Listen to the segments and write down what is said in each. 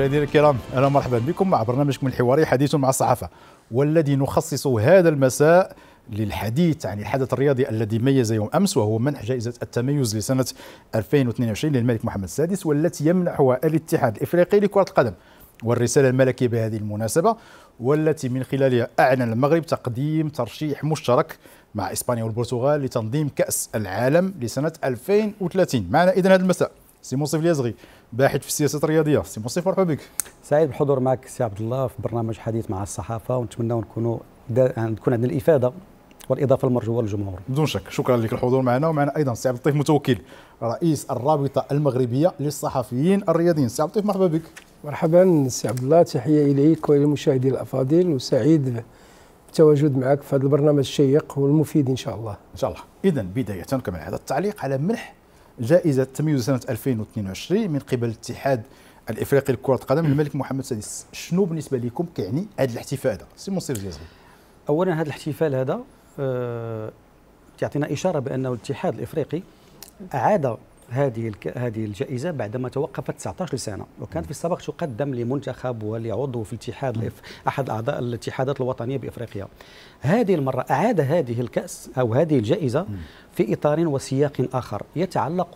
مشاهدينا الكرام اهلا ومرحبا بكم مع برنامجكم الحواري حديث مع الصحافه والذي نخصص هذا المساء للحديث عن الحدث الرياضي الذي ميز يوم امس وهو منح جائزه التميز لسنه 2022 للملك محمد السادس والتي يمنحها الاتحاد الافريقي لكره القدم والرساله الملكيه بهذه المناسبه والتي من خلالها اعلن المغرب تقديم ترشيح مشترك مع اسبانيا والبرتغال لتنظيم كاس العالم لسنه 2030 معنا اذا هذا المساء سي موصيف اليزغي باحث في السياسات الرياضيه سي موصيف مرحبا بك سعيد بالحضور معك سي عبد الله في برنامج حديث مع الصحافه ونتمنى نكونوا يعني تكون عندنا الافاده والاضافه المرجوه للجمهور بدون شك شكرا لك الحضور معنا ومعنا ايضا سي عبد اللطيف متوكل رئيس الرابطه المغربيه للصحفيين الرياضيين سي عبد اللطيف مرحبا بك مرحبا سي عبد الله تحيه اليك وللمشاهدين الافاضل وسعيد بالتواجد معك في هذا البرنامج الشيق والمفيد ان شاء الله ان شاء الله اذا بدايه كما هذا التعليق على منح جائزة تميز سنة 2022 من قبل الاتحاد الافريقي لكرة القدم الملك محمد السادس شنو بالنسبة لكم كيعني هذا الاحتفال هذا سي منصير الجزائري اولا هذا الاحتفال هذا أه تعطينا اشاره بانه الاتحاد الافريقي اعاد هذه هذه الجائزه بعدما توقفت 19 سنه وكانت في السابق تقدم لمنتخب ولعضو في الاتحاد احد اعضاء الاتحادات الوطنيه بافريقيا هذه المره اعاد هذه الكاس او هذه الجائزه في اطار وسياق اخر يتعلق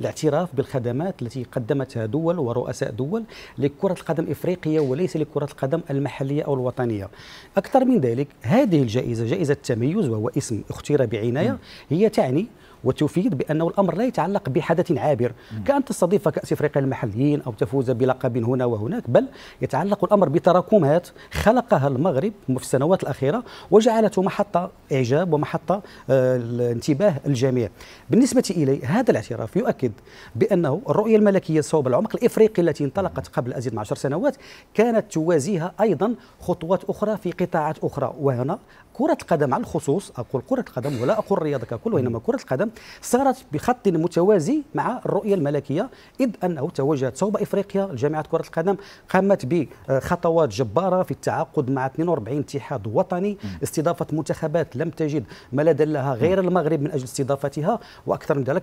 بالاعتراف بالخدمات التي قدمتها دول ورؤساء دول لكره القدم الافريقيه وليس لكره القدم المحليه او الوطنيه اكثر من ذلك هذه الجائزه جائزه التميز وهو اسم اختير بعنايه هي تعني وتفيد بأنه الأمر لا يتعلق بحدث عابر كأن تستضيف كأس إفريقيا المحليين أو تفوز بلقب هنا وهناك بل يتعلق الأمر بتراكمات خلقها المغرب في السنوات الأخيرة وجعلته محطة إعجاب ومحطة آه، انتباه الجميع بالنسبة إلي هذا الاعتراف يؤكد بأنه الرؤية الملكية صوب العمق الإفريقي التي انطلقت قبل أزيد من عشر سنوات كانت توازيها أيضا خطوات أخرى في قطاعات أخرى وهنا كرة القدم على الخصوص أقول كرة القدم ولا أقول الرياضة ككل وإنما كرة القدم صارت بخط متوازي مع الرؤية الملكية إذ أنه توجهت صوب إفريقيا لجامعة كرة القدم قامت بخطوات جبارة في التعاقد مع 42 اتحاد وطني استضافة منتخبات لم تجد ملدا لها غير المغرب من أجل استضافتها وأكثر من ذلك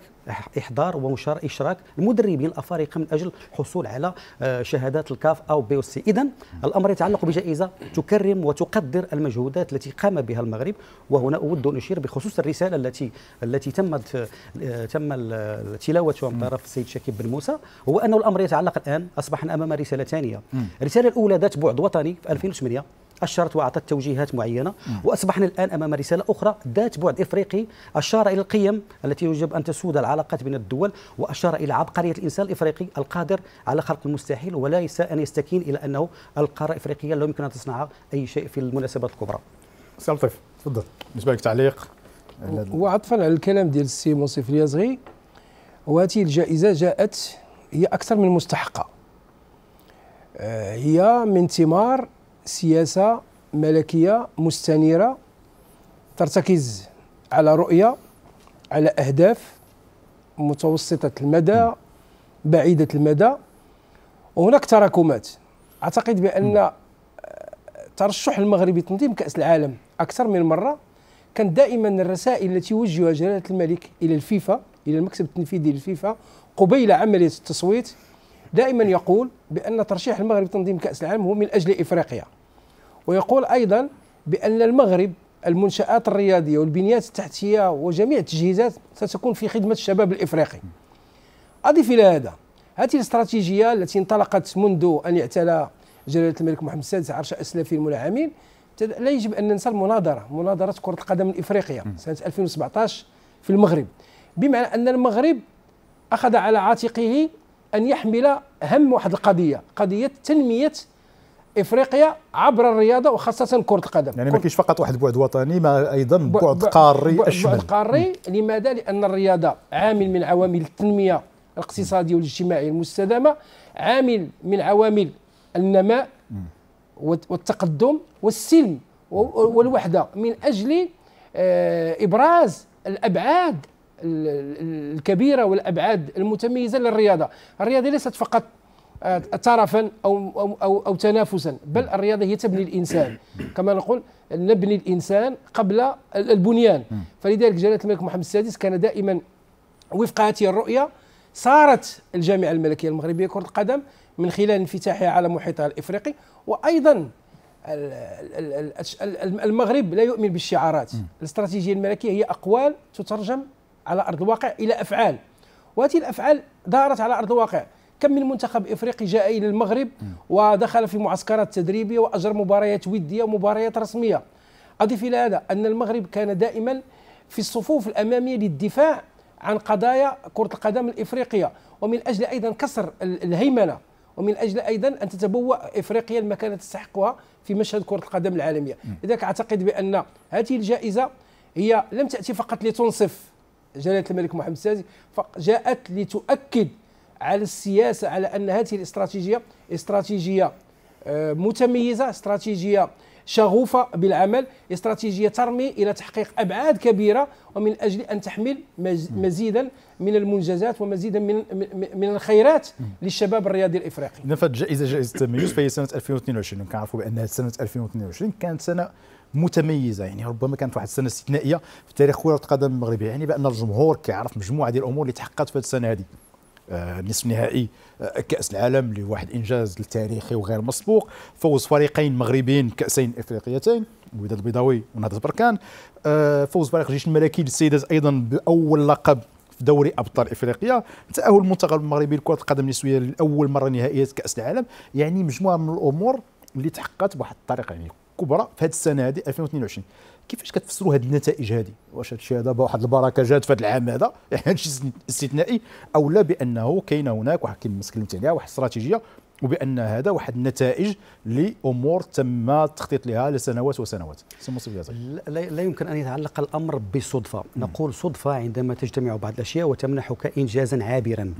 إحضار وإشراك المدربين الأفارقة من أجل الحصول على آه، شهادات الكاف أو بي إذا الأمر يتعلق بجائزة تكرم وتقدر المجهودات التي قام بها المغرب وهنا أود أن أشير بخصوص الرسالة التي التي تمت آه، تم تلاوتها من طرف السيد شكيب بن موسى هو أنه الأمر يتعلق الآن أصبحنا أمام رسالة ثانية الرسالة الأولى ذات بعد وطني في 2008 أشرت وأعطت توجيهات معينة وأصبحنا الآن أمام رسالة أخرى ذات بعد إفريقي أشار إلى القيم التي يجب أن تسود العلاقات بين الدول وأشار إلى عبقرية الإنسان الإفريقي القادر على خلق المستحيل وليس أن يستكين إلى أنه القارة الإفريقية لا يمكن أن تصنع أي شيء في المناسبات الكبرى سي لطيف تفضل بالنسبه لك تعليق وعطفا على الكلام ديال السي منصف اليازغي وهذه الجائزه جاءت هي اكثر من مستحقه آه، هي من ثمار سياسه ملكيه مستنيره ترتكز على رؤيه على اهداف متوسطه المدى بعيده المدى وهناك تراكمات اعتقد بان آه، ترشح المغربي لتنظيم كاس العالم اكثر من مره كانت دائما الرسائل التي وجهها جلاله الملك الى الفيفا الى المكتب التنفيذي للفيفا قبيل عمليه التصويت دائما يقول بان ترشيح المغرب لتنظيم كاس العالم هو من اجل افريقيا ويقول ايضا بان المغرب المنشات الرياضيه والبنيات التحتيه وجميع التجهيزات ستكون في خدمه الشباب الافريقي اضف الى هذا هذه الاستراتيجيه التي انطلقت منذ ان اعتلى جلاله الملك محمد السادس عرش اسلافي المنعمين لا يجب ان ننسى المناظره مناظره كره القدم الافريقيه سنه 2017 في المغرب بمعنى ان المغرب اخذ على عاتقه ان يحمل هم واحد القضيه قضيه تنميه افريقيا عبر الرياضه وخاصه كره القدم يعني ما كاينش فقط واحد بعد وطني ما ايضا بعد قاري اشمل بعد قاري لماذا لان الرياضه عامل من عوامل التنميه الاقتصاديه والاجتماعيه المستدامه عامل من عوامل النماء والتقدم والسلم والوحده من اجل آه، ابراز الابعاد الكبيره والابعاد المتميزه للرياضه الرياضه ليست فقط آه، طرفا او او او, أو تنافسا بل الرياضه هي تبني الانسان كما نقول نبني الانسان قبل البنيان فلذلك جلاله الملك محمد السادس كان دائما وفق هذه الرؤيه صارت الجامعه الملكيه المغربيه كره القدم من خلال انفتاحها على محيطها الافريقي وايضا المغرب لا يؤمن بالشعارات الاستراتيجيه الملكيه هي اقوال تترجم على ارض الواقع الى افعال وهذه الافعال دارت على ارض الواقع كم من منتخب افريقي جاء الى المغرب ودخل في معسكرات تدريبيه واجرى مباريات وديه ومباريات رسميه اضف الى هذا ان المغرب كان دائما في الصفوف الاماميه للدفاع عن قضايا كره القدم الافريقيه ومن اجل ايضا كسر الهيمنه ومن أجل أيضا أن تتبوأ إفريقيا المكانة تستحقها في مشهد كرة القدم العالمية لذلك أعتقد بأن هذه الجائزة هي لم تأتي فقط لتنصف جلالة الملك محمد السادس جاءت لتؤكد على السياسة على أن هذه الاستراتيجية استراتيجية آه، متميزة استراتيجية شغوفه بالعمل استراتيجيه ترمي الى تحقيق ابعاد كبيره ومن اجل ان تحمل مزيدا من المنجزات ومزيدا من من الخيرات للشباب الرياضي الافريقي. نفت جائزه جائزه التميز فهي سنه 2022 كنعرفوا بان سنه 2022 كانت سنه متميزه يعني ربما كانت واحد السنه استثنائيه في تاريخ كره القدم المغربيه يعني بان الجمهور كيعرف مجموعه ديال الامور اللي تحققت في السنه هذه آه، نصف نهائي آه، كاس العالم اللي واحد انجاز تاريخي وغير مسبوق فوز فريقين مغربيين كاسين افريقيتين الوداد البيضاوي ونهضه بركان آه، فوز فريق الجيش الملكي للسيدات ايضا باول لقب في دوري ابطال افريقيا تاهل المنتخب المغربي لكره القدم النسويه لاول مره نهائيات كاس العالم يعني مجموعه من الامور اللي تحققت بواحد الطريقه يعني كبرى في هذه السنه هذه 2022 كيفاش كتفسروا هذه النتائج هذه واش هذا الشيء هذا واحد البركه جات في هذا العام هذا يعني شيء استثنائي او لا بانه كاين هناك واحد كما تكلمت عليها واحد استراتيجيه وبان هذا واحد النتائج لامور تم التخطيط لها لسنوات وسنوات لا, لا يمكن ان يتعلق الامر بصدفه م. نقول صدفه عندما تجتمع بعض الاشياء وتمنحك انجازا عابرا م.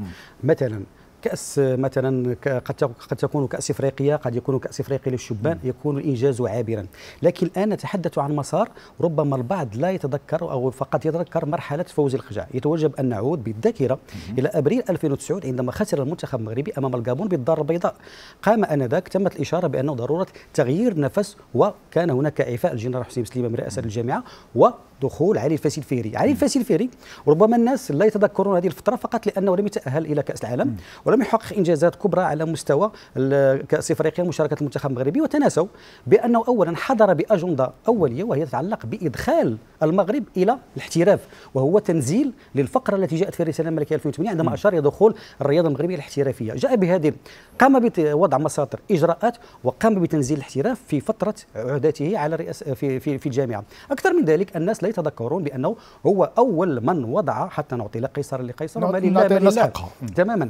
مثلا كاس مثلا قد قد تكون كاس افريقيا قد يكون كاس افريقيا للشبان يكون الانجاز عابرا لكن الان نتحدث عن مسار ربما البعض لا يتذكر او فقط يتذكر مرحله فوز الخجع يتوجب ان نعود بالذاكره الى ابريل 2009 عندما خسر المنتخب المغربي امام الجابون بالدار البيضاء قام انذاك تمت الاشاره بانه ضروره تغيير نفس وكان هناك اعفاء الجنرال حسين سليمه من رئاسه الجامعه و دخول علي الفاسي الفيري علي الفاسي الفيري ربما الناس لا يتذكرون هذه الفتره فقط لانه لم يتاهل الى كاس العالم ولم يحقق انجازات كبرى على مستوى كاس افريقيا ومشاركه المنتخب المغربي وتناسوا بانه اولا حضر باجنده اوليه وهي تتعلق بادخال المغرب الى الاحتراف وهو تنزيل للفقره التي جاءت في الرساله الملكيه 2008 عندما اشار الى دخول الرياضه المغربيه الاحترافيه جاء بهذه قام بوضع مساطر اجراءات وقام بتنزيل الاحتراف في فتره عهدته على رئاسه في, في في الجامعه اكثر من ذلك الناس لا لا يتذكرون بانه هو اول من وضع حتى نعطي لقيصر لقيصر وما لله ما تماما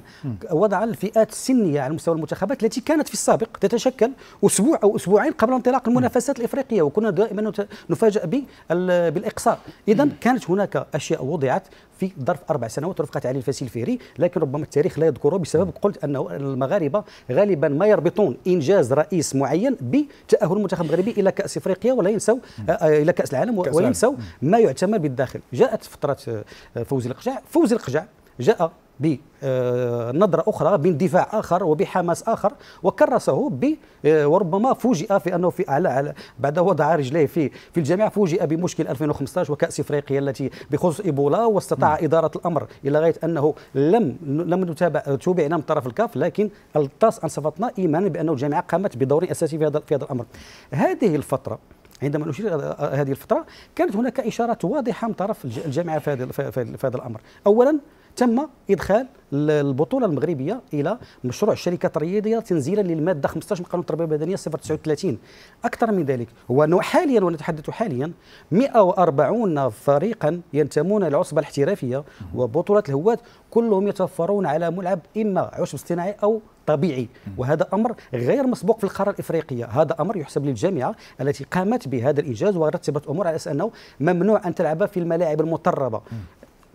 وضع الفئات السنيه على مستوى المنتخبات التي كانت في السابق تتشكل اسبوع او اسبوعين قبل انطلاق المنافسات الافريقيه وكنا دائما نفاجأ بالاقصاء اذا كانت هناك اشياء وضعت في ظرف اربع سنوات رفقه علي الفاسي الفهري لكن ربما التاريخ لا يذكره بسبب قلت انه المغاربه غالبا ما يربطون انجاز رئيس معين بتاهل المنتخب المغربي الى كاس افريقيا ولا ينسوا آه، آه، الى كاس العالم وينسوا ما يعتمد بالداخل جاءت فتره آه، فوزي القجع فوزي القجع جاء بنظرة أخرى باندفاع آخر وبحماس آخر وكرسه ب آه، وربما فوجئ في أنه في أعلى بعد وضع رجليه في في الجامعة فوجئ بمشكل 2015 وكأس إفريقيا التي بخصوص إيبولا واستطاع م. نعم. إدارة الأمر إلى غاية أنه لم لم نتابع تابعنا نعم من طرف الكاف لكن التاس أنصفتنا إيمانا بأنه الجامعة قامت بدور أساسي في هذا في هذا الأمر هذه الفترة عندما نشير آه، هذه الفترة كانت هناك إشارات واضحة من طرف الجامعة في هذا الأمر أولا تم ادخال البطوله المغربيه الى مشروع الشركات الرياضيه تنزيلا للماده 15 من قانون التربيه البدنيه 039 اكثر من ذلك هو حاليا ونتحدث حاليا 140 فريقا ينتمون للعصبه الاحترافيه وبطولات الهواة كلهم يتوفرون على ملعب اما عشب اصطناعي او طبيعي وهذا امر غير مسبوق في القاره الافريقيه هذا امر يحسب للجامعه التي قامت بهذا الانجاز ورتبت امور على اساس انه ممنوع ان تلعب في الملاعب المطربه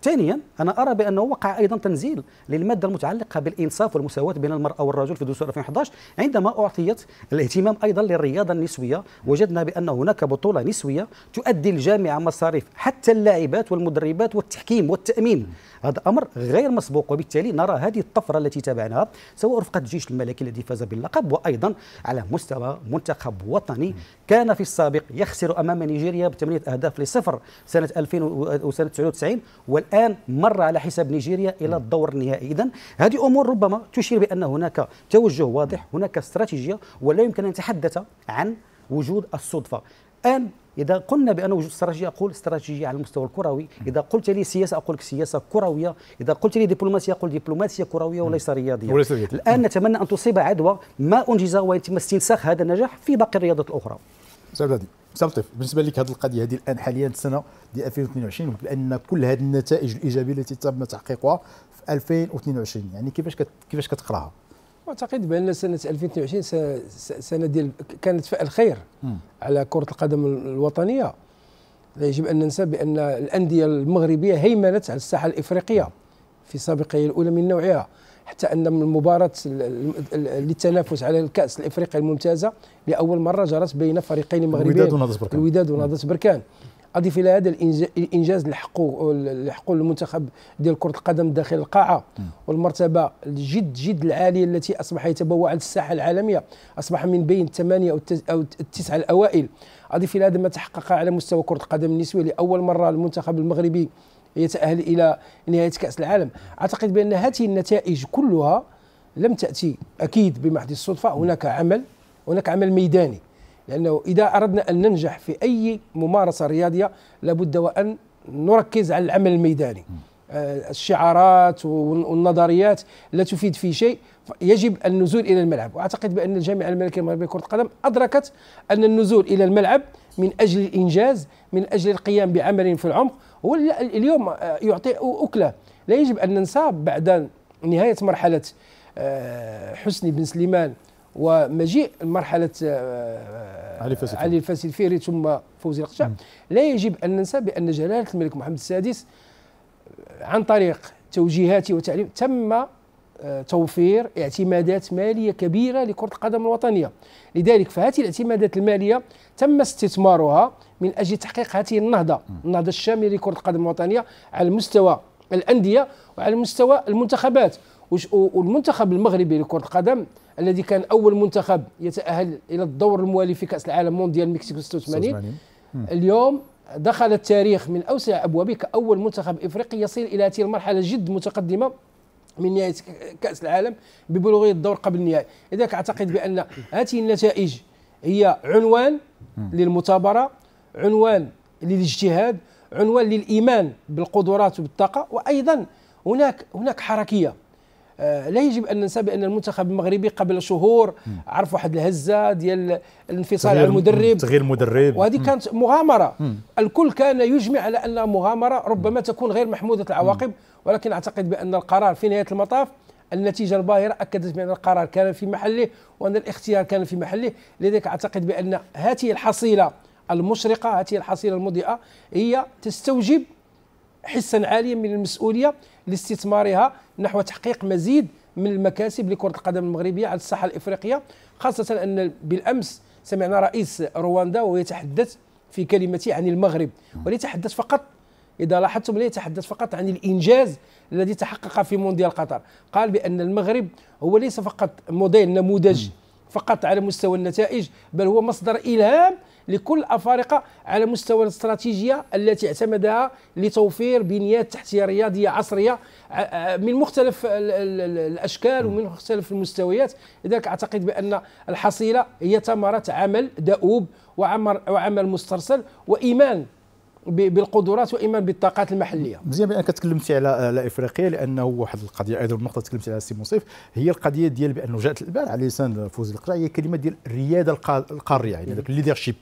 ثانيا انا ارى بانه وقع ايضا تنزيل للماده المتعلقه بالانصاف والمساواه بين المراه والرجل في دستور 2011 عندما اعطيت الاهتمام ايضا للرياضه النسويه وجدنا بان هناك بطوله نسويه تؤدي الجامعه مصاريف حتى اللاعبات والمدربات والتحكيم والتامين هذا امر غير مسبوق وبالتالي نرى هذه الطفره التي تابعناها سواء رفقه الجيش الملكي الذي فاز باللقب وايضا على مستوى منتخب وطني كان في السابق يخسر امام نيجيريا بثمانيه اهداف لصفر سنه 2000 وسنه 99 وال الآن مر على حساب نيجيريا إلى الدور النهائي إذا هذه أمور ربما تشير بأن هناك توجه واضح هناك استراتيجية ولا يمكن أن نتحدث عن وجود الصدفة الآن إذا قلنا بأن وجود استراتيجية أقول استراتيجية على المستوى الكروي إذا قلت لي سياسة أقول لك سياسة كروية إذا قلت لي دبلوماسية أقول دبلوماسية كروية وليس رياضية وليس الآن نتمنى أن تصيب عدوى ما أنجز ويتم استنساخ هذا النجاح في باقي الرياضات الأخرى سيدي لطيف بالنسبه لك هذه القضيه هذه الان حاليا السنه ديال 2022 بان كل هذه النتائج الايجابيه التي تم تحقيقها في 2022 يعني كيفاش كيفاش كتقراها؟ اعتقد بان سنه 2022 سنه ديال كانت فاء الخير م. على كره القدم الوطنيه لا يجب ان ننسى بان الانديه المغربيه هيمنت على الساحه الافريقيه في سابقه الاولى من نوعها حتى ان المباراه للتنافس على الكاس الافريقي الممتازه لاول مره جرت بين فريقين مغربيين الوداد ونهضه بركان الوداد ونهضه بركان اضيف الى هذا الانجاز اللي حققوه اللي المنتخب ديال كره القدم داخل القاعه والمرتبه الجد جد العاليه التي اصبح يتبوع على الساحه العالميه اصبح من بين الثمانيه او التسعه الاوائل اضيف الى هذا ما تحقق على مستوى كره القدم النسوي لاول مره المنتخب المغربي يتأهل إلى نهاية كأس العالم أعتقد بأن هذه النتائج كلها لم تأتي أكيد بمحض الصدفة هناك عمل هناك عمل ميداني لأنه إذا أردنا أن ننجح في أي ممارسة رياضية لابد وأن نركز على العمل الميداني آه، الشعارات والنظريات لا تفيد في شيء يجب النزول الى الملعب واعتقد بان الجامعه الملكيه المغربيه لكره القدم ادركت ان النزول الى الملعب من اجل الانجاز من اجل القيام بعمل في العمق هو اليوم آه، يعطي أكلة لا يجب أن ننسى بعد نهاية مرحلة آه، حسني بن سليمان ومجيء مرحلة آه، علي الفاسد علي الفاسد فيري ثم فوزي القشع لا يجب أن ننسى بأن جلالة الملك محمد السادس عن طريق توجيهاته وتعليم تم توفير اعتمادات مالية كبيرة لكرة القدم الوطنية لذلك فهذه الاعتمادات المالية تم استثمارها من أجل تحقيق هذه النهضة النهضة الشاملة لكرة القدم الوطنية على مستوى الأندية وعلى مستوى المنتخبات والمنتخب المغربي لكرة القدم الذي كان أول منتخب يتأهل إلى الدور الموالي في كأس العالم مونديال مكسيكو 86 اليوم دخل التاريخ من أوسع أبوابه كأول منتخب إفريقي يصل إلى هذه المرحلة جد متقدمة من نهايه كاس العالم ببلوغ الدور قبل النهائي لذلك اعتقد بان هذه النتائج هي عنوان للمثابره عنوان للاجتهاد عنوان للايمان بالقدرات وبالطاقه وايضا هناك هناك حركيه آه، لا يجب ان ننسى بان المنتخب المغربي قبل شهور عرف واحد الهزه ديال الانفصال على المدرب تغيير المدرب وهذه كانت مغامره الكل كان يجمع على انها مغامره ربما تكون غير محموده العواقب ولكن اعتقد بان القرار في نهايه المطاف النتيجه الباهره اكدت بان القرار كان في محله وان الاختيار كان في محله لذلك اعتقد بان هذه الحصيله المشرقه هذه الحصيله المضيئه هي تستوجب حسا عاليا من المسؤوليه لاستثمارها نحو تحقيق مزيد من المكاسب لكره القدم المغربيه على الساحه الافريقيه خاصه ان بالامس سمعنا رئيس رواندا وهو يتحدث في كلمته عن المغرب وليتحدث فقط إذا لاحظتم لا يتحدث فقط عن الإنجاز الذي تحقق في مونديال قطر قال بأن المغرب هو ليس فقط موديل نموذج فقط على مستوى النتائج بل هو مصدر إلهام لكل افارقه على مستوى الاستراتيجيه التي اعتمدها لتوفير بنيات تحتيه رياضيه عصريه آه، آه، من مختلف الاشكال ومن مختلف المستويات لذلك اعتقد بان الحصيله هي ثمره عمل دؤوب وعمل وعمل مسترسل وايمان بالقدرات واما بالطاقات المحليه. مزيان بانك تكلمتي على على افريقيا لانه واحد القضيه ايضا النقطه تكلمتي عليها السي مصيف هي القضيه ديال بانه جاءت البال على لسان فوز القرع هي كلمه ديال الرياده القاريه يعني ذاك الليدرشيب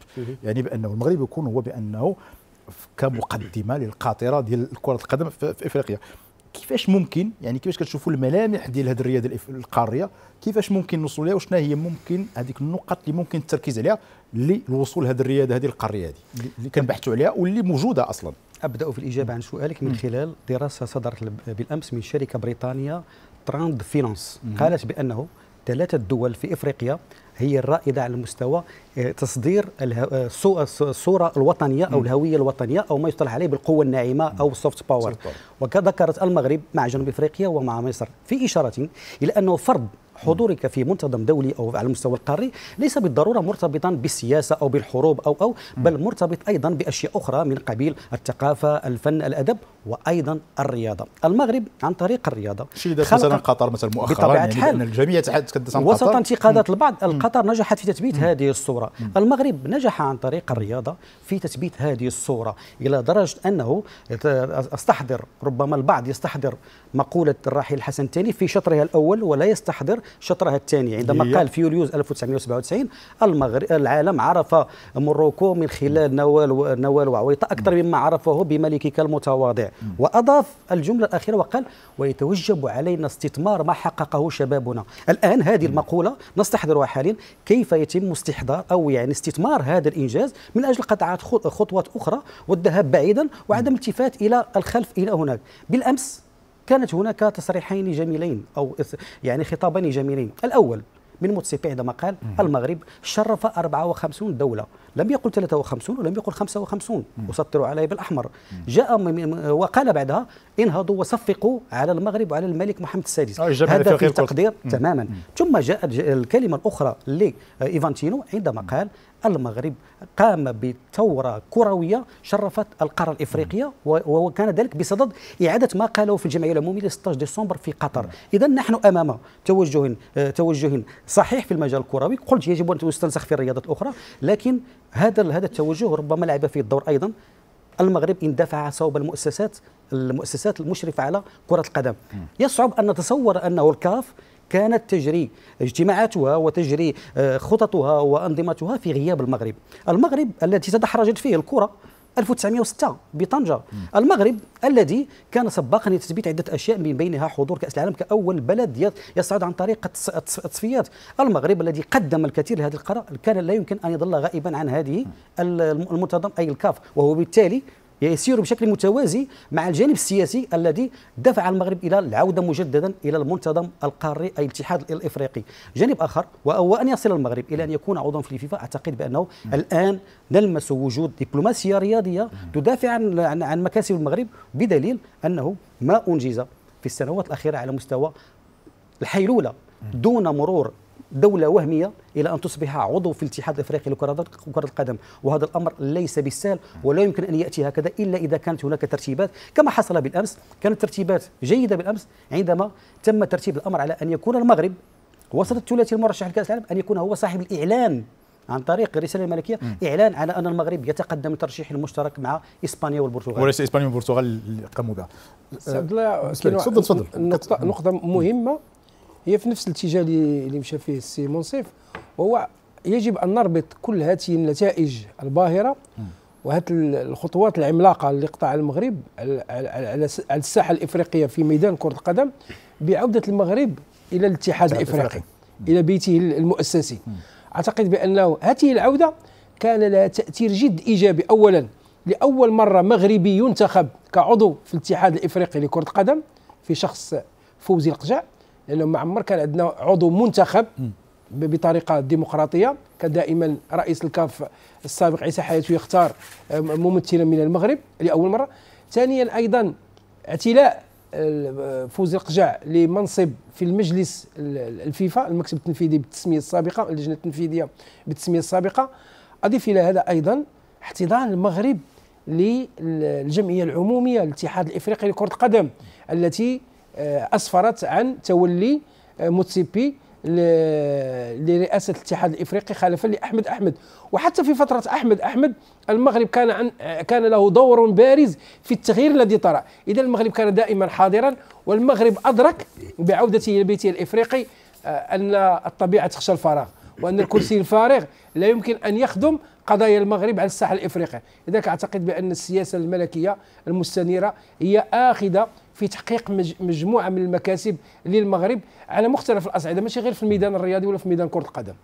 يعني بانه المغرب يكون هو بانه كمقدمه للقاطره ديال كره القدم في افريقيا كيفاش ممكن يعني كيفاش كتشوفوا الملامح ديال هذه الرياضه القاريه كيفاش ممكن نوصلوا لها وشنا هي ممكن هذيك النقط اللي ممكن التركيز عليها للوصول لهذه الرياده هذه القاريه هذه اللي كنبحثوا عليها واللي موجوده اصلا ابدا في الاجابه عن سؤالك من خلال دراسه صدرت بالامس من شركه بريطانيه تراند فينانس قالت بانه ثلاثة دول في إفريقيا هي الرائدة على مستوى آه، تصدير الصورة آه، آه، الوطنية أو الهوية الوطنية أو ما يصطلح عليه بالقوة الناعمة أو السوفت باور وكذكرت المغرب مع جنوب إفريقيا ومع مصر في إشارة إلى أنه فرض حضورك في منتظم دولي او على المستوى القاري ليس بالضروره مرتبطا بالسياسه او بالحروب او او بل مرتبط ايضا باشياء اخرى من قبيل الثقافه، الفن، الادب وايضا الرياضه المغرب عن طريق الرياضه شي دارت مثلا قطر مثلا مؤخرا بطبيعه يعني الحال الجميع تحدث عن وسط انتقادات البعض قطر نجحت في تثبيت مم. هذه الصوره مم. المغرب نجح عن طريق الرياضه في تثبيت هذه الصوره الى درجه انه استحضر ربما البعض يستحضر مقوله الراحل الحسن الثاني في شطرها الاول ولا يستحضر شطرها الثاني عندما قال في يوليوز 1997 المغرب العالم عرف موروكو من خلال نوال نوال وعويطه اكثر مما عرفه بملكك المتواضع وأضاف الجملة الأخيرة وقال ويتوجب علينا استثمار ما حققه شبابنا الآن هذه المقولة نستحضرها حاليا كيف يتم استحضار أو يعني استثمار هذا الإنجاز من أجل قطعات خطوات أخرى والذهاب بعيدا وعدم التفات إلى الخلف إلى هناك بالأمس كانت هناك تصريحين جميلين أو يعني خطابين جميلين الأول من موتسيبي عندما قال المغرب شرف 54 دولة لم يقل 53 ولم يقل 55 وسطروا عليه بالأحمر جاء وقال بعدها انهضوا وصفقوا على المغرب وعلى الملك محمد السادس آه، هذا في تقدير تماما ثم جاءت الكلمة الأخرى لإيفانتينو آه، عندما قال المغرب قام بثورة كروية شرفت القارة الإفريقية وكان ذلك بصدد إعادة ما قاله في الجمعية العمومية 16 ديسمبر في قطر إذا نحن أمام توجه آه، توجه صحيح في المجال الكروي قلت يجب أن تستنسخ في الرياضات الأخرى لكن هذا هذا التوجه ربما لعب فيه الدور أيضا المغرب إن دفع صوب المؤسسات المؤسسات المشرفة على كرة القدم يصعب أن نتصور أنه الكاف كانت تجري اجتماعاتها وتجري آه، خططها وأنظمتها في غياب المغرب المغرب التي تدحرجت فيه الكرة 1906 بطنجة المغرب الذي كان سباقا لتثبيت عدة أشياء من بينها حضور كأس العالم كأول بلد يصعد عن طريق التصفيات المغرب الذي قدم الكثير لهذه القرار كان لا يمكن أن يظل غائبا عن هذه المنتظم أي الكاف وهو بالتالي يسير بشكل متوازي مع الجانب السياسي الذي دفع المغرب الى العوده مجددا الى المنتظم القاري اي الاتحاد الافريقي جانب اخر وهو ان يصل المغرب الى ان يكون عضوا في الفيفا اعتقد بانه الان نلمس وجود دبلوماسيه رياضيه تدافع عن, عن مكاسب المغرب بدليل انه ما انجز في السنوات الاخيره على مستوى الحيلوله دون مرور دولة وهمية إلى أن تصبح عضو في الاتحاد الإفريقي لكرة القدم وهذا الأمر ليس بالسهل ولا يمكن أن يأتي هكذا إلا إذا كانت هناك ترتيبات كما حصل بالأمس كانت ترتيبات جيدة بالأمس عندما تم ترتيب الأمر على أن يكون المغرب وسط الثلاثي المرشح لكأس العالم أن يكون هو صاحب الإعلان عن طريق الرساله الملكيه اعلان على ان المغرب يتقدم الترشيح المشترك مع اسبانيا والبرتغال وليس اسبانيا والبرتغال قاموا بها تفضل تفضل نقطه مهمه هي في نفس الاتجاه اللي مشى فيه السي منصف وهو يجب ان نربط كل هذه النتائج الباهره وهذه الخطوات العملاقه اللي قطع المغرب على الساحه الافريقيه في ميدان كره القدم بعوده المغرب الى الاتحاد الافريقي الى بيته المؤسسي اعتقد بانه هذه العوده كان لها تاثير جد ايجابي اولا لاول مره مغربي ينتخب كعضو في الاتحاد الافريقي لكره القدم في شخص فوزي القجاع لانه ما عمر كان عندنا عضو منتخب بطريقه ديمقراطيه كان دائما رئيس الكاف السابق عيسى حياته يختار آه، ممثلا من المغرب لاول مره ثانيا ايضا اعتلاء فوزي القجع لمنصب في المجلس الفيفا المكتب التنفيذي بالتسميه السابقه اللجنه التنفيذيه بالتسميه السابقه اضيف الى هذا ايضا احتضان المغرب للجمعيه العموميه الاتحاد الافريقي لكره القدم التي آه، اسفرت عن تولي آه، موتسيبي لرئاسه الاتحاد الافريقي خلفا لاحمد احمد وحتى في فتره احمد احمد المغرب كان عن آه، كان له دور بارز في التغيير الذي طرا اذا المغرب كان دائما حاضرا والمغرب ادرك بعودته الى بيته الافريقي ان الطبيعه تخشى الفراغ وان الكرسي الفارغ لا يمكن ان يخدم قضايا المغرب على الساحه الافريقيه لذلك اعتقد بان السياسه الملكيه المستنيره هي اخذه في تحقيق مجموعه من المكاسب للمغرب على مختلف الاصعده ماشي غير في الميدان الرياضي ولا في ميدان كره القدم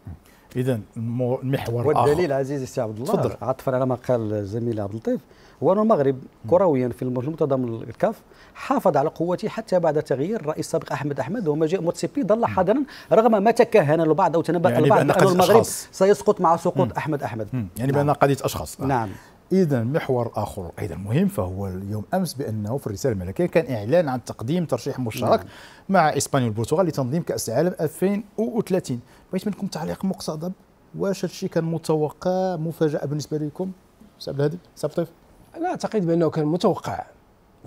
اذا المحور والدليل آخر. عزيزي سي عبد الله تفضل عطفا على ما قال الزميل عبد اللطيف هو ان المغرب كرويا في المتضامن الكاف حافظ على قوته حتى بعد تغيير الرئيس السابق احمد احمد ومجيء موتسيبي ظل حاضرا رغم ما تكهن البعض او تنبأ يعني البعض ان المغرب أشخاص. سيسقط مع سقوط احمد احمد يعني نعم. بان قضيه اشخاص نعم, نعم. اذا محور اخر ايضا مهم فهو اليوم امس بانه في الرساله الملكيه كان اعلان عن تقديم ترشيح مشترك نعم. مع اسبانيا والبرتغال لتنظيم كاس العالم 2030 بغيت منكم تعليق مقتضب واش هادشي كان متوقع مفاجاه بالنسبه لكم استاذ عبد الهادي طيف انا اعتقد بانه كان متوقع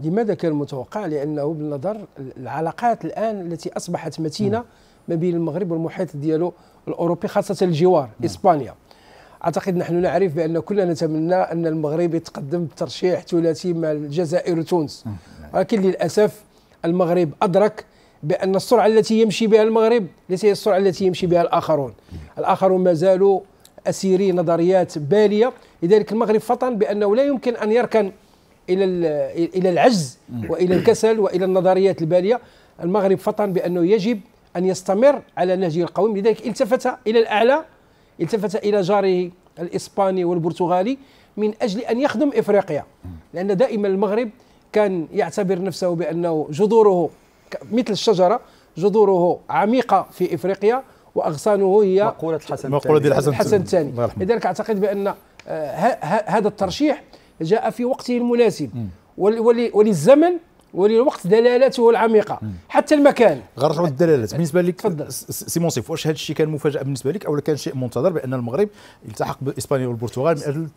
لماذا كان متوقع لانه بالنظر العلاقات الان التي اصبحت متينه نعم. ما بين المغرب والمحيط ديالو الاوروبي خاصه الجوار نعم. اسبانيا اعتقد نحن نعرف بان كلنا نتمنى ان المغرب يتقدم بترشيح ثلاثي مع الجزائر وتونس ولكن للاسف المغرب ادرك بان السرعه التي يمشي بها المغرب ليس هي السرعه التي يمشي بها الاخرون الاخرون ما زالوا اسيري نظريات باليه لذلك المغرب فطن بانه لا يمكن ان يركن الى الى العجز والى الكسل والى النظريات الباليه المغرب فطن بانه يجب ان يستمر على نهجه القويم لذلك التفت الى الاعلى التفت إلى جاره الإسباني والبرتغالي من أجل أن يخدم إفريقيا لأن دائما المغرب كان يعتبر نفسه بأنه جذوره مثل الشجرة جذوره عميقة في إفريقيا وأغصانه هي مقولة الحسن مقولة الحسن, الحسن الثاني لذلك أعتقد بأن آه، هذا الترشيح جاء في وقته المناسب وللزمن وللوقت دلالاته العميقه حتى المكان غير غنرجعوا للدلالات بالنسبه لك سيمون سيف واش هذا الشيء كان مفاجاه بالنسبه لك او كان شيء منتظر بان المغرب يلتحق باسبانيا والبرتغال من اجل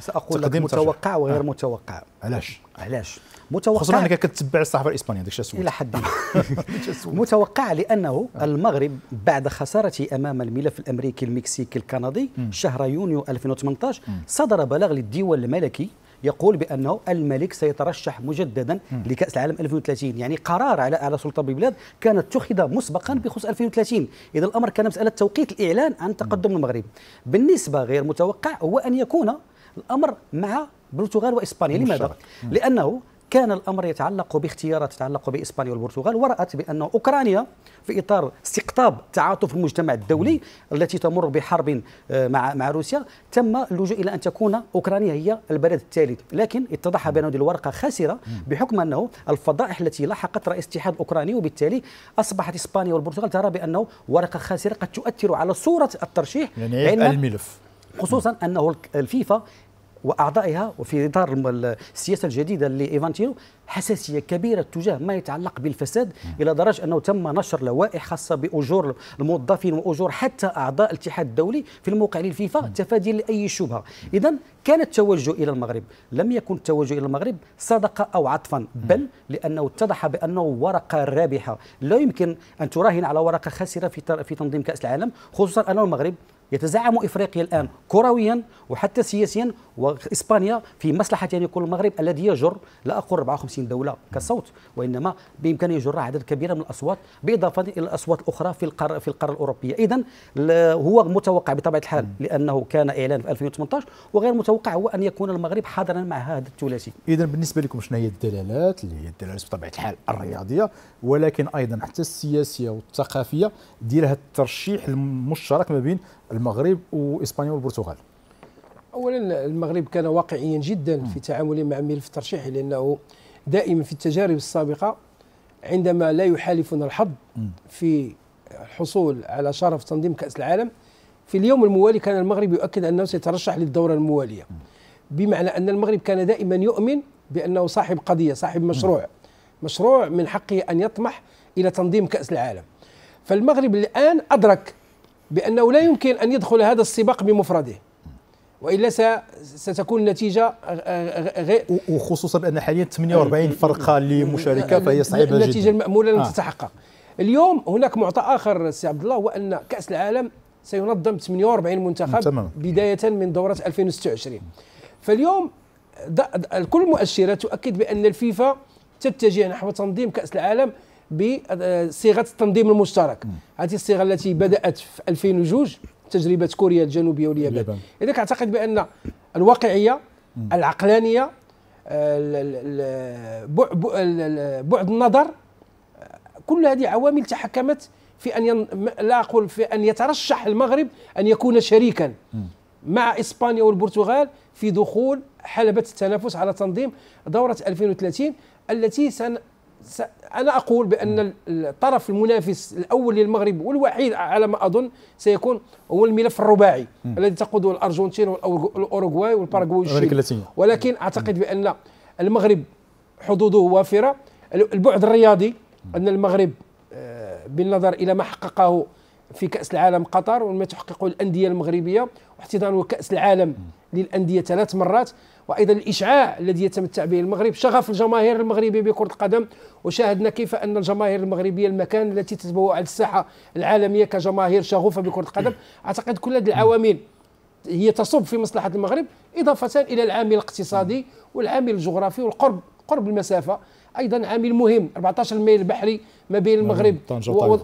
ساقول لك متوقع وغير آه. متوقع علاش علاش متوقع خصوصا انك كتتبع الصحافه الاسبانيه داكشي الشيء الى حد متوقع لانه آه. المغرب بعد خسارته امام الملف الامريكي المكسيكي الكندي شهر يونيو 2018 صدر بلاغ للديوان الملكي يقول بانه الملك سيترشح مجددا لكاس العالم 2030 يعني قرار على على سلطه بالبلاد كان اتخذ مسبقا بخصوص 2030 اذا الامر كان مساله توقيت الاعلان عن تقدم المغرب بالنسبه غير متوقع هو ان يكون الامر مع البرتغال واسبانيا لماذا؟ لانه كان الأمر يتعلق باختيارات تتعلق بإسبانيا والبرتغال ورأت بأن أوكرانيا في إطار استقطاب تعاطف المجتمع الدولي التي تمر بحرب آه، مع مع روسيا تم اللجوء إلى أن تكون أوكرانيا هي البلد الثالث لكن اتضح بأن هذه الورقة خاسرة بحكم أنه الفضائح التي لحقت رئيس الاتحاد الأوكراني وبالتالي أصبحت إسبانيا والبرتغال ترى بأنه ورقة خاسرة قد تؤثر على صورة الترشيح يعني إيه؟ الملف خصوصا انه الفيفا واعضائها وفي اطار السياسه الجديده لايفانتينو حساسيه كبيره تجاه ما يتعلق بالفساد الى درجه انه تم نشر لوائح خاصه باجور الموظفين واجور حتى اعضاء الاتحاد الدولي في الموقع للفيفا تفاديا لاي شبهه اذا كان التوجه الى المغرب لم يكن التوجه الى المغرب صدقه او عطفا بل لانه اتضح بانه ورقه رابحه لا يمكن ان تراهن على ورقه خاسره في في تنظيم كاس العالم خصوصا ان المغرب يتزعم افريقيا الان كرويا وحتى سياسيا واسبانيا في مصلحه ان يعني يكون المغرب الذي يجر لا اقول 54 دوله كصوت وانما بامكانه يجر عدد كبير من الاصوات باضافه الى الاصوات الاخرى في القاره في القاره الاوروبيه اذا هو متوقع بطبيعه الحال لانه كان اعلان في 2018 وغير متوقع هو ان يكون المغرب حاضرا مع هذا الثلاثي اذا بالنسبه لكم شنو هي الدلالات اللي هي الدلالات بطبيعه الحال الرياضيه ولكن ايضا حتى السياسيه والثقافيه ديال هذا الترشيح المشترك ما بين المغرب واسبانيا والبرتغال اولا المغرب كان واقعيا جدا في تعامله مع ملف الترشيح لانه دائما في التجارب السابقه عندما لا يحالفنا الحظ في الحصول على شرف تنظيم كاس العالم في اليوم الموالي كان المغرب يؤكد انه سيترشح للدوره المواليه بمعنى ان المغرب كان دائما يؤمن بانه صاحب قضيه صاحب مشروع مشروع من حقه ان يطمح الى تنظيم كاس العالم فالمغرب الان ادرك بأنه لا يمكن أن يدخل هذا السباق بمفرده والا ستكون النتيجه غير وخصوصا بان حاليا 48 آه، فرقه آه، لمشاركه فهي صعبه جدا النتيجه الماموله لن آه. تتحقق اليوم هناك معطى اخر سي عبد الله هو ان كاس العالم سينظم 48 منتخب تمام. بدايه من دوره 2026 فاليوم كل المؤشرات تؤكد بان الفيفا تتجه نحو تنظيم كاس العالم بصيغه التنظيم المشترك هذه الصيغه التي بدات في 2002 تجربه كوريا الجنوبيه واليابان اذا اعتقد بان الواقعيه العقلانيه بعد النظر كل هذه عوامل تحكمت في ان ين... لا اقول في ان يترشح المغرب ان يكون شريكا مع اسبانيا والبرتغال في دخول حلبة التنافس على تنظيم دورة 2030 التي سن أنا أقول بأن الطرف المنافس الأول للمغرب والوحيد على ما أظن سيكون هو الملف الرباعي م. الذي تقوده الأرجنتين والأوروغواي والباراغواي ولكن أعتقد بأن المغرب حظوظه وافرة البعد الرياضي أن المغرب آه، بالنظر إلى ما حققه في كأس العالم قطر وما تحققه الأندية المغربية واحتضانه كأس العالم للأندية ثلاث مرات وايضا الاشعاع الذي يتمتع به المغرب شغف الجماهير المغربيه بكره القدم وشاهدنا كيف ان الجماهير المغربيه المكان التي تتبوع على الساحه العالميه كجماهير شغوفه بكره القدم اعتقد كل هذه العوامل هي تصب في مصلحه المغرب اضافه الى العامل الاقتصادي والعامل الجغرافي والقرب قرب المسافه ايضا عامل مهم 14 ميل بحري ما بين نعم، المغرب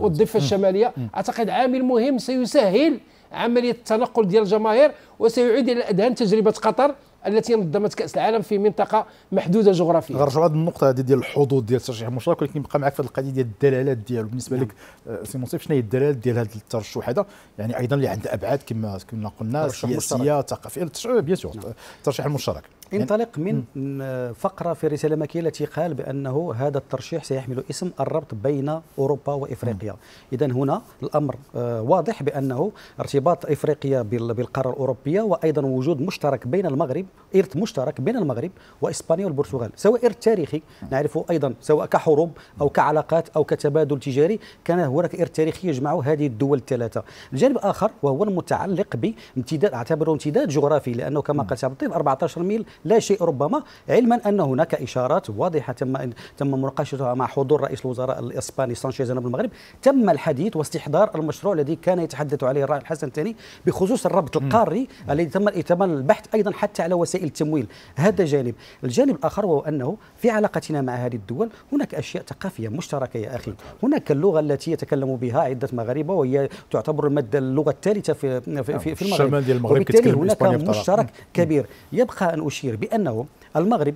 والضفه الشماليه اعتقد عامل مهم سيسهل عمليه التنقل ديال الجماهير وسيعيد الى الاذهان تجربه قطر التي نظمت كاس العالم في منطقه محدوده جغرافيا غنرجعوا لهذه النقطه هذه ديال الحظوظ ديال الترشيح المشترك ولكن يبقى معك في القضيه ديال الدلالات ديالو بالنسبه لك نعم. آه، سي منصف شنو هي الدلالات ديال هذا الترشح هذا يعني ايضا اللي عنده ابعاد كما كنا قلنا سياسيه ثقافيه بيان سور الترشيح نعم. المشترك يعني انطلق من م. فقرة في رسالة مكية التي قال بأنه هذا الترشيح سيحمل اسم الربط بين أوروبا وإفريقيا إذا هنا الأمر آه، واضح بأنه ارتباط إفريقيا بالقارة الأوروبية وأيضا وجود مشترك بين المغرب إرث مشترك بين المغرب وإسبانيا والبرتغال سواء إرث تاريخي نعرفه أيضا سواء كحروب أو كعلاقات أو كتبادل تجاري كان هناك إرث تاريخي يجمع هذه الدول الثلاثة الجانب الآخر وهو المتعلق بامتداد أعتبره امتداد جغرافي لأنه كما قال سعد الطيب 14 ميل لا شيء ربما علما أن هناك إشارات واضحة تم تم مناقشتها مع حضور رئيس الوزراء الإسباني سانشيز جنوب المغرب تم الحديث واستحضار المشروع الذي كان يتحدث عليه الراعي الحسن الثاني بخصوص الربط القاري الذي تم تم البحث أيضا حتى على وسائل التمويل هذا جانب الجانب الآخر هو أنه في علاقتنا مع هذه الدول هناك أشياء ثقافية مشتركة يا أخي هناك اللغة التي يتكلم بها عدة مغاربة وهي تعتبر المادة اللغة الثالثة في, في, في المغرب, الشمال المغرب وبالتالي هناك مشترك كبير يبقى أن أشير كثير بأنه المغرب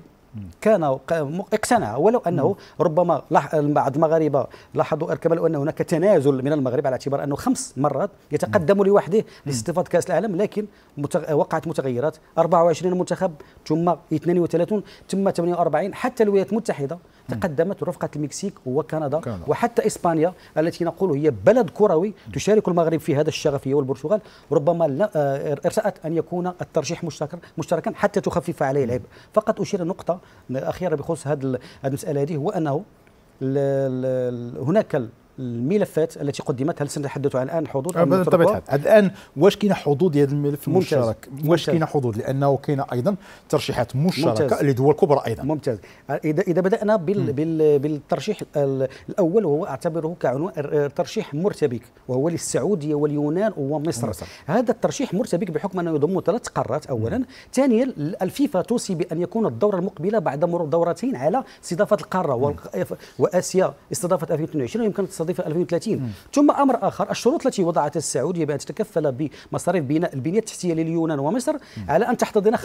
كان اقتنع ولو انه ربما بعض المغاربه لاحظوا كما ان هناك تنازل من المغرب على اعتبار انه خمس مرات يتقدم لوحده لاستضافه كاس العالم لكن متغ... وقعت متغيرات 24 منتخب ثم 32 ثم 48 حتى الولايات المتحده تقدمت رفقه المكسيك وكندا وحتى اسبانيا التي نقول هي بلد كروي تشارك المغرب في هذا الشغف والبرتغال ربما آه، ارتأت ان يكون الترشيح مشتركا حتى تخفف عليه العبء فقط اشير نقطه اخيره بخصوص هذه المساله هذه هو انه هناك الملفات التي قدمت هل سنتحدث عن الان حظوظ الان واش كاين حظوظ ديال الملف المشترك واش كاين حظوظ لانه كاين ايضا ترشيحات مشتركه لدول كبرى ايضا ممتاز اذا اذا بدانا بال بال بالترشيح الاول وهو اعتبره كعنوان ترشيح مرتبك وهو للسعوديه واليونان ومصر مصر. هذا الترشيح مرتبك بحكم انه يضم ثلاث قارات اولا ثانيا الفيفا توصي بان يكون الدوره المقبله بعد مرور دورتين على استضافه القاره واسيا استضافه 2022 يمكن يستضيف 2030 مم. ثم أمر آخر الشروط التي وضعتها السعودية بأن تتكفل بمصاريف بناء البنية التحتية لليونان ومصر مم. على أن تحتضن 75%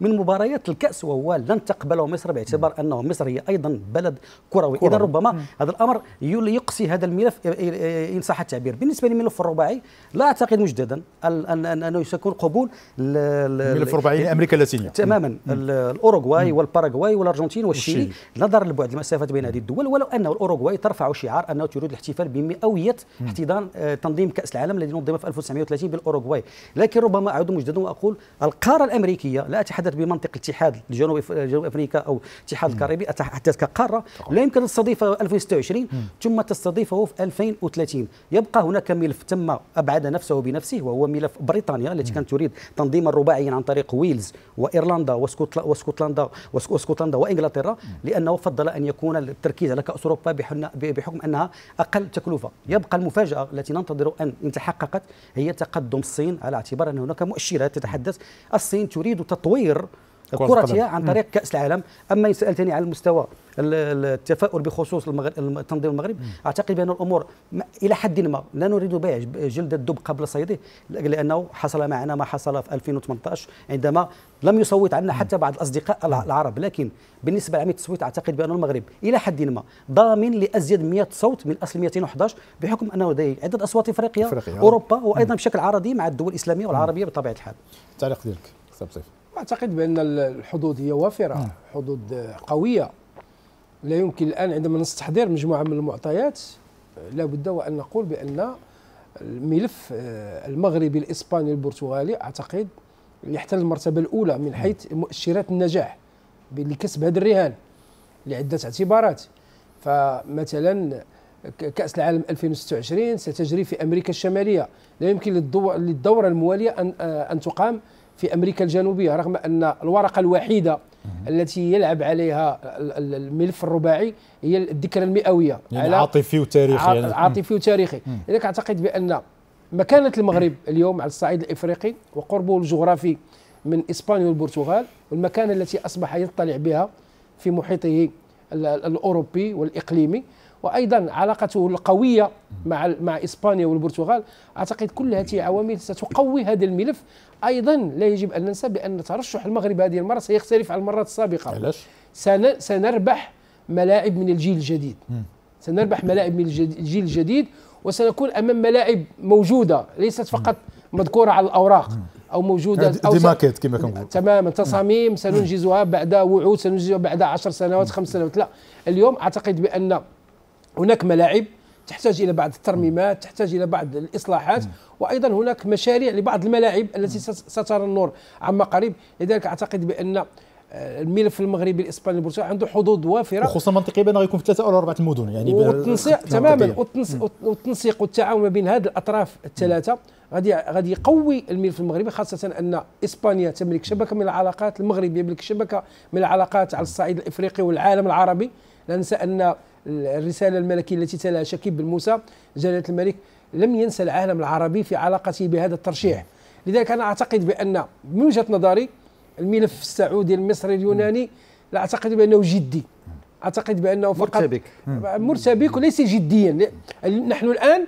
من مباريات الكأس وهو لن تقبله مصر باعتبار أنه مصر هي أيضا بلد كروي إذا ربما مم. هذا الأمر يقصي هذا الملف إن صح التعبير بالنسبة للملف الرباعي لا أعتقد مجددا أنه سيكون قبول الملف الرباعي لأمريكا اللاتينية تماما الأوروغواي والباراغواي والأرجنتين والشيلي نظرا لبعد المسافات بين هذه الدول ولو أنه الأوروغواي ترفع شعار انه تريد الاحتفال بمئويه احتضان آه، تنظيم كاس العالم الذي نظم في 1930 بالاوروغواي لكن ربما اعود مجددا واقول القاره الامريكيه لا اتحدث بمنطق الاتحاد الجنوب جنوب افريقيا او الاتحاد الكاريبي اتحدث كقاره لا يمكن ان تستضيفه 2026 ثم تستضيفه في 2030 يبقى هناك ملف تم ابعد نفسه بنفسه وهو ملف بريطانيا التي كانت تريد تنظيما رباعيا عن طريق ويلز وايرلندا واسكتلندا واسكتلندا وانجلترا لانه فضل ان يكون التركيز على كاس اوروبا بحكم انها اقل تكلفه يبقى المفاجاه التي ننتظر ان تحققت هي تقدم الصين على اعتبار ان هناك مؤشرات تتحدث الصين تريد تطوير كرواتيا عن طريق كاس العالم اما ان سالتني على المستوى التفاؤل بخصوص المغرب تنظيم المغرب اعتقد بان الامور الى حد ما لا نريد بيع جلد الدب قبل صيده لانه حصل معنا ما حصل في 2018 عندما لم يصوت عنا حتى بعض الاصدقاء العرب لكن بالنسبه لعمليه التصويت اعتقد بان المغرب الى حد ما ضامن لازيد 100 صوت من اصل 211 بحكم انه لديه عدد اصوات افريقيا, أفريقيا. اوروبا وايضا بشكل عرضي مع الدول الاسلاميه والعربيه بطبيعه الحال. تعليق ديالك استاذ اعتقد بان الحدود هي وافره حدود قويه لا يمكن الان عندما نستحضر مجموعه من المعطيات لا بد وان نقول بان الملف آه، المغربي الاسباني البرتغالي اعتقد يحتل المرتبه الاولى من حيث مؤشرات النجاح لكسب هذا الرهان لعده اعتبارات فمثلا كاس العالم 2026 ستجري في امريكا الشماليه لا يمكن للدوره المواليه ان آه، ان تقام في امريكا الجنوبيه رغم ان الورقه الوحيده التي يلعب عليها الملف الرباعي هي الذكرى المئويه يعني على عاطفي وتاريخي يعني عاطفي وتاريخي لذلك اعتقد بان مكانه المغرب اليوم على الصعيد الافريقي وقربه الجغرافي من اسبانيا والبرتغال والمكانه التي اصبح يطلع بها في محيطه الاوروبي والاقليمي وايضا علاقته القويه مع مع اسبانيا والبرتغال اعتقد كل هذه عوامل ستقوي هذا الملف ايضا لا يجب ان ننسى بان ترشح المغرب هذه المره سيختلف عن المرات السابقه علاش سنربح ملاعب من الجيل الجديد سنربح ملاعب من الجيل الجديد وسنكون امام ملاعب موجوده ليست فقط مذكوره على الاوراق او موجوده دي أو ماكيت كما كنقول تماما تصاميم سننجزها بعد وعود سننجزها بعد 10 سنوات خمس سنوات لا اليوم اعتقد بان هناك ملاعب تحتاج الى بعض الترميمات تحتاج الى بعض الاصلاحات وايضا هناك مشاريع لبعض الملاعب التي سترى النور عما قريب لذلك اعتقد بان آه، الملف المغربي الاسباني البرتغالي عنده حظوظ وافره خصوصا منطقيا بان غيكون في ثلاثه او اربعه المدن يعني والتنسيق تماما والتنسيق والتعاون ما بين هذه الاطراف الثلاثه غادي غادي يقوي الملف المغربي خاصه ان اسبانيا تملك شبكه من العلاقات المغرب يملك شبكه من العلاقات على الصعيد الافريقي والعالم العربي لا ننسى ان الرسالة الملكية التي تلاها شكيب بن موسى جلالة الملك لم ينسى العالم العربي في علاقته بهذا الترشيح لذلك أنا أعتقد بأن من وجهة نظري الملف السعودي المصري اليوناني لا أعتقد بأنه جدي أعتقد بأنه فقط مرتبك مرتبك وليس جديا نحن الآن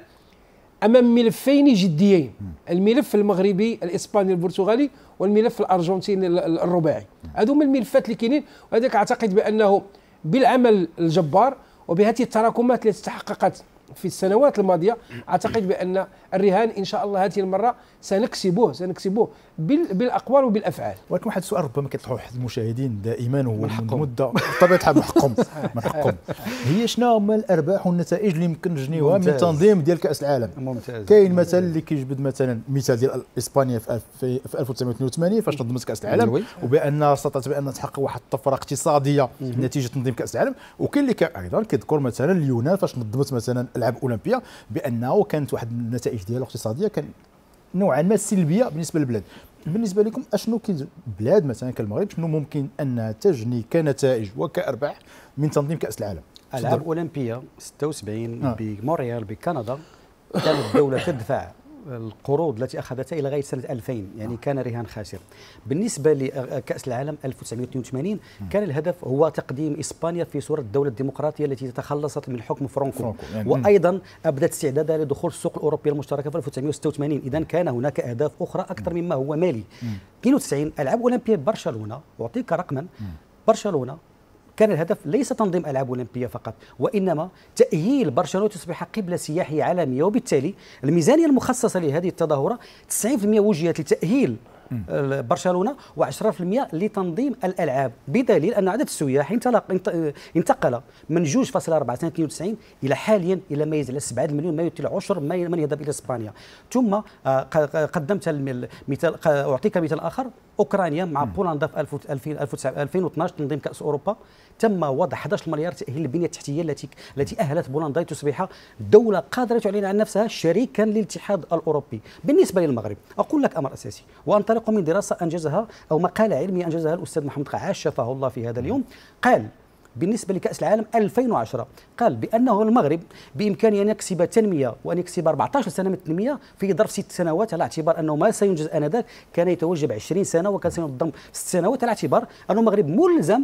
امام ملفين جديين الملف المغربي الاسباني البرتغالي والملف الارجنتيني الرباعي هذو هما الملفات اللي كاينين وهذاك اعتقد بانه بالعمل الجبار وبهذه التراكمات التي تحققت في السنوات الماضيه اعتقد بان الرهان ان شاء الله هذه المره سنكسبه سنكسبه بالاقوال وبالافعال ولكن واحد السؤال ربما كيطرحوه حد المشاهدين دائما هو من مده بطبيعه الحال من حقهم من حقهم هي شنو هما الارباح والنتائج اللي يمكن نجنيوها من تنظيم ديال كاس العالم ممتاز كاين مثلا اللي كيجبد مثلا مثال ديال اسبانيا في, في, في 1982 فاش نظمت كاس العالم أيوة. وبان استطاعت بان تحقق واحد الطفره اقتصاديه نتيجه تنظيم كاس العالم وكاين اللي ايضا كيذكر مثلا اليونان فاش نظمت مثلا العاب اولمبيا بانه كانت واحد النتائج ديالها الاقتصاديه كان نوعا ما سلبيه بالنسبه للبلاد بالنسبه لكم اشنو بلاد مثلا كالمغرب شنو ممكن انها تجني كنتائج وكارباح من تنظيم كاس العالم العاب اولمبيه 76 آه. بموريال بكندا كانت الدوله تدفع القروض التي اخذتها الى غايه سنه 2000 يعني آه. كان رهان خاسر بالنسبه لكاس العالم 1982 كان الهدف هو تقديم اسبانيا في صوره الدوله الديمقراطيه التي تخلصت من حكم فرانكو, فرانكو. يعني وايضا ابدت استعدادها لدخول السوق الاوروبيه المشتركه في 1986 اذا كان هناك اهداف اخرى اكثر مما هو مالي 92 العاب اولمبيه برشلونه اعطيك رقما برشلونه كان الهدف ليس تنظيم ألعاب أولمبية فقط وإنما تأهيل برشلونة تصبح قبلة سياحية عالمية وبالتالي الميزانية المخصصة لهذه التظاهرة 90% وجهت لتأهيل برشلونه و10% لتنظيم الالعاب بدليل ان عدد السياح انتقل من 2.4 سنه 92 الى حاليا الى ما يزيد على 7 مليون ما يطيل 10 من يذهب الى اسبانيا ثم آه، قدمت مثال اعطيك مثال اخر اوكرانيا مع بولندا في 2012 تنظيم كاس اوروبا تم وضع 11 مليار تاهيل البنيه التحتيه التي التي اهلت بولندا لتصبح دوله قادره تعلن عن نفسها شريكا للاتحاد الاوروبي بالنسبه للمغرب اقول لك امر اساسي وان انطلاقا من دراسه انجزها او مقاله علميه انجزها الاستاذ محمد قعاش شفاه الله في هذا اليوم قال بالنسبه لكاس العالم 2010 قال بانه المغرب بامكانه ان يكسب تنميه وان يكسب 14 سنه من التنميه في ظرف ست سنوات على اعتبار انه ما سينجز انذاك كان يتوجب 20 سنه وكان سينضم ست سنوات على اعتبار أن المغرب ملزم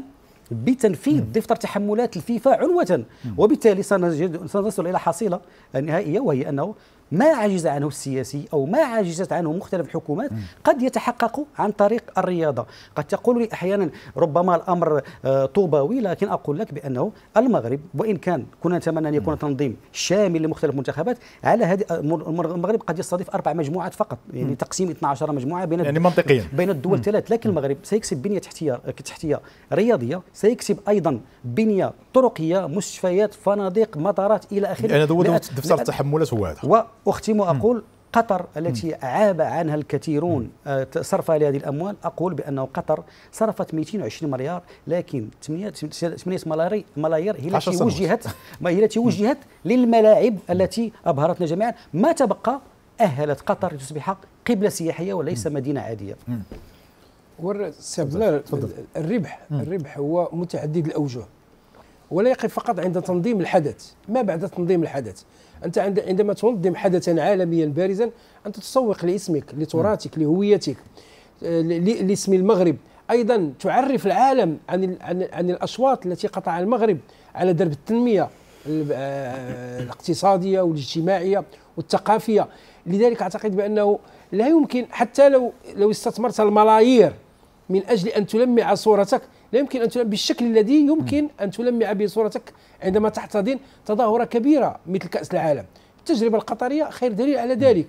بتنفيذ دفتر تحملات الفيفا عنوة وبالتالي سنصل إلى حصيلة نهائية وهي أنه ما عجز عنه السياسي أو ما عجزت عنه مختلف الحكومات قد يتحقق عن طريق الرياضة قد تقول لي أحيانا ربما الأمر آه، طوباوي لكن أقول لك بأنه المغرب وإن كان كنا نتمنى أن يكون تنظيم شامل لمختلف المنتخبات على هذه آه، المغرب قد يستضيف أربع مجموعات فقط يعني تقسيم 12 مجموعة بين يعني منطقيا بين الدول الثلاث لكن المغرب سيكسب بنية تحتية تحتية رياضية سيكسب أيضا بنية طرقية مستشفيات فنادق مطارات إلى آخره يعني دفتر التحملات هو هذا أختم وأقول قطر التي عاب عنها الكثيرون آه، صرفها لهذه الاموال اقول بانه قطر صرفت 220 مليار لكن 8 8 ملايير هي التي وجهت ما هي التي وجهت للملاعب التي ابهرتنا جميعا ما تبقى اهلت قطر لتصبح قبله سياحيه وليس مدينه عاديه الربح الربح هو متعدد الاوجه ولا يقف فقط عند تنظيم الحدث ما بعد تنظيم الحدث انت عندما تنظم حدثا عالميا بارزا انت تسوق لاسمك لتراثك لهويتك آه، لاسم المغرب ايضا تعرف العالم عن عن, عن الاشواط التي قطعها المغرب على درب التنميه آه، الاقتصاديه والاجتماعيه والثقافيه لذلك اعتقد بانه لا يمكن حتى لو لو استثمرت الملايير من اجل ان تلمع صورتك لا يمكن أن تلمع بالشكل الذي يمكن أن تلمع به صورتك عندما تحتضن تظاهرة كبيرة مثل كأس العالم التجربة القطرية خير دليل على ذلك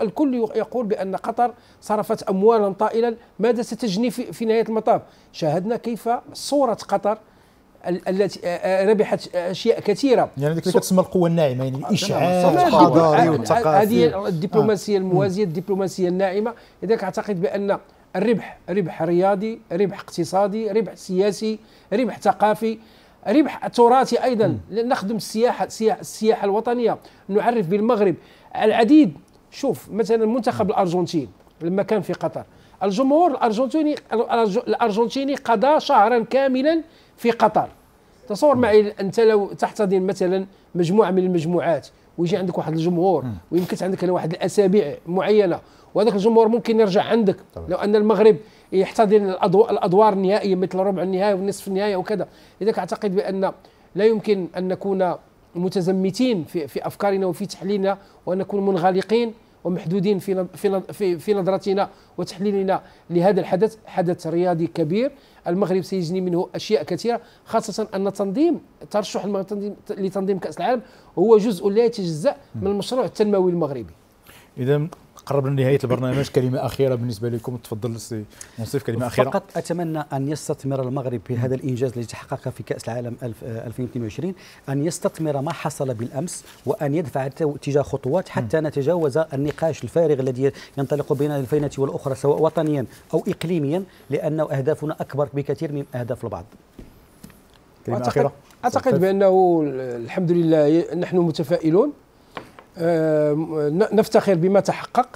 الكل يقول بأن قطر صرفت أموالا طائلا ماذا ستجني في, في نهاية المطاف شاهدنا كيف صورة قطر التي ربحت اشياء كثيره يعني ديك اللي كتسمى القوه الناعمه يعني الاشعاع آه، الحضاري آه، آه، والثقافي هذه الدبلوماسيه الموازيه الدبلوماسيه الناعمه لذلك اعتقد بان الربح ربح رياضي ربح اقتصادي ربح سياسي ربح ثقافي ربح تراثي ايضا نخدم السياحه السياحه الوطنيه نعرف بالمغرب العديد شوف مثلا المنتخب الارجنتيني لما كان في قطر الجمهور الارجنتيني الارجنتيني قضى شهرا كاملا في قطر تصور معي انت لو تحتضن مثلا مجموعه من المجموعات ويجي عندك واحد الجمهور ويمكن عندك واحد الاسابيع معينه وهذاك الجمهور ممكن يرجع عندك طبعا. لو ان المغرب يحتضن الادوار النهائيه مثل ربع النهائي والنصف النهائي وكذا لذلك اعتقد بان لا يمكن ان نكون متزمتين في, في افكارنا وفي تحليلنا وان نكون منغلقين ومحدودين في في في نظرتنا وتحليلنا لهذا الحدث حدث رياضي كبير المغرب سيجني منه اشياء كثيره خاصه ان تنظيم ترشح المغرب لتنظيم كاس العالم هو جزء لا يتجزا من المشروع التنموي المغربي اذا قربنا لنهايه البرنامج كلمه اخيره بالنسبه لكم تفضل سي منصف كلمه اخيره فقط اتمنى ان يستثمر المغرب في هذا الانجاز الذي تحقق في كاس العالم 2022 آه، ان يستثمر ما حصل بالامس وان يدفع تجاه خطوات حتى نتجاوز النقاش الفارغ الذي ينطلق بين الفينه والاخرى سواء وطنيا او اقليميا لانه اهدافنا اكبر بكثير من اهداف البعض كلمه اخيره اعتقد بانه الحمد لله نحن متفائلون آه، نفتخر بما تحقق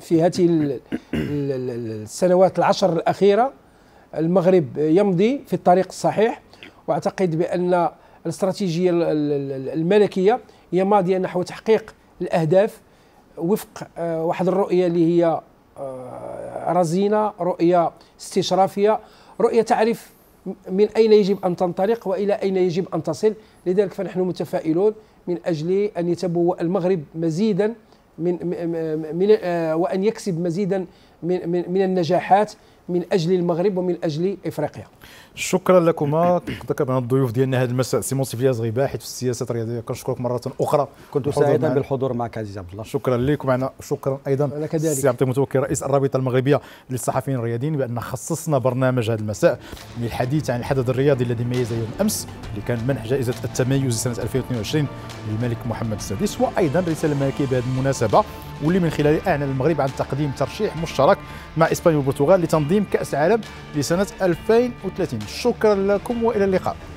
في هذه السنوات العشر الأخيرة المغرب يمضي في الطريق الصحيح وأعتقد بأن الاستراتيجية الملكية هي ماضية نحو تحقيق الأهداف وفق آه، واحد الرؤية اللي هي آه، رزينة رؤية استشرافية رؤية تعرف من أين يجب أن تنطلق وإلى أين يجب أن تصل لذلك فنحن متفائلون من أجل أن يتبوأ المغرب مزيدا من, من آه، وأن يكسب مزيدا من, من, من النجاحات من اجل المغرب ومن اجل افريقيا شكرا لكما ذكرنا الضيوف ديالنا هذا المساء سيمون سيفياز غيباحث في السياسه الرياضيه كنشكرك مره اخرى كنت سعيدا بالحضور معك عزيز عبد الله شكرا لكم معنا شكرا ايضا سي عبد المتوكل رئيس الرابطه المغربيه للصحفيين الرياضيين بان خصصنا برنامج هذا المساء للحديث عن الحدث الرياضي الذي ميز يوم امس اللي كان منح جائزه التميز سنه 2022 للملك محمد السادس وايضا رساله الملكيه بهذه المناسبه واللي من خلاله اعلن المغرب عن تقديم ترشيح مشترك مع اسبانيا والبرتغال لتنظيم تقديم كأس العالم لسنة 2030 شكرا لكم وإلى اللقاء